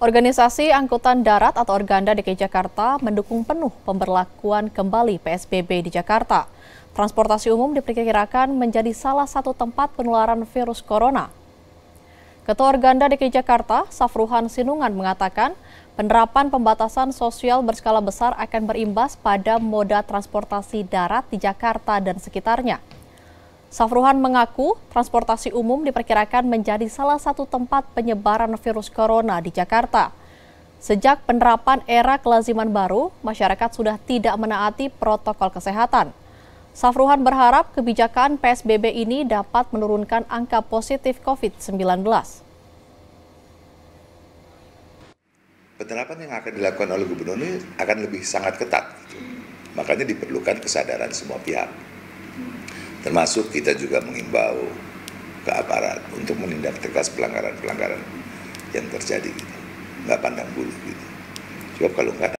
Organisasi Angkutan Darat atau Organda DKI Jakarta mendukung penuh pemberlakuan kembali PSBB di Jakarta. Transportasi umum diperkirakan menjadi salah satu tempat penularan virus corona. Ketua Organda DKI Jakarta, Safruhan Sinungan mengatakan, penerapan pembatasan sosial berskala besar akan berimbas pada moda transportasi darat di Jakarta dan sekitarnya. Safruhan mengaku transportasi umum diperkirakan menjadi salah satu tempat penyebaran virus corona di Jakarta. Sejak penerapan era kelaziman baru, masyarakat sudah tidak menaati protokol kesehatan. Safruhan berharap kebijakan PSBB ini dapat menurunkan angka positif COVID-19. Penerapan yang akan dilakukan oleh gubernur ini akan lebih sangat ketat. Gitu. Makanya diperlukan kesadaran semua pihak Termasuk kita juga mengimbau ke aparat untuk menindak tegas pelanggaran-pelanggaran yang terjadi gitu. Nggak pandang bulu gitu. Sebab kalau nggak